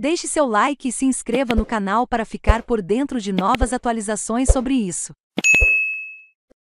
Deixe seu like e se inscreva no canal para ficar por dentro de novas atualizações sobre isso.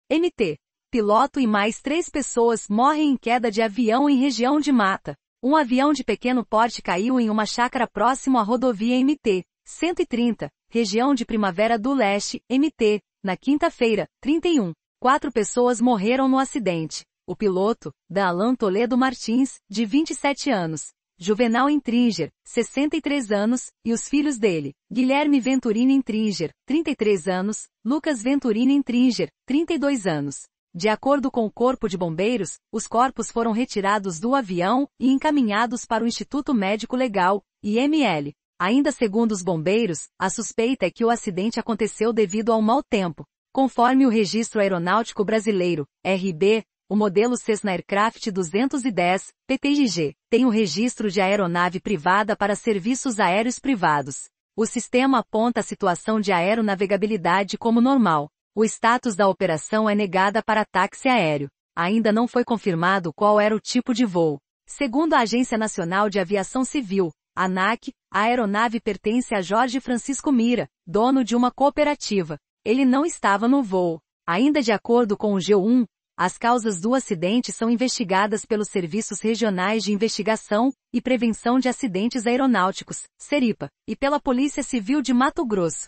MT. Piloto e mais três pessoas morrem em queda de avião em região de mata. Um avião de pequeno porte caiu em uma chácara próximo à rodovia MT 130, região de Primavera do Leste, MT, na quinta-feira, 31. Quatro pessoas morreram no acidente. O piloto, da Toledo Martins, de 27 anos, Juvenal Intringer, 63 anos, e os filhos dele, Guilherme Venturini Intringer, 33 anos, Lucas Venturini Intringer, 32 anos. De acordo com o Corpo de Bombeiros, os corpos foram retirados do avião e encaminhados para o Instituto Médico Legal, IML. Ainda segundo os bombeiros, a suspeita é que o acidente aconteceu devido ao mau tempo. Conforme o Registro Aeronáutico Brasileiro, RB, o modelo Cessna Aircraft 210, PTIG, tem o um registro de aeronave privada para serviços aéreos privados. O sistema aponta a situação de aeronavegabilidade como normal. O status da operação é negada para táxi aéreo. Ainda não foi confirmado qual era o tipo de voo. Segundo a Agência Nacional de Aviação Civil, ANAC, a aeronave pertence a Jorge Francisco Mira, dono de uma cooperativa. Ele não estava no voo. Ainda de acordo com o G1, as causas do acidente são investigadas pelos Serviços Regionais de Investigação e Prevenção de Acidentes Aeronáuticos, SERIPA, e pela Polícia Civil de Mato Grosso.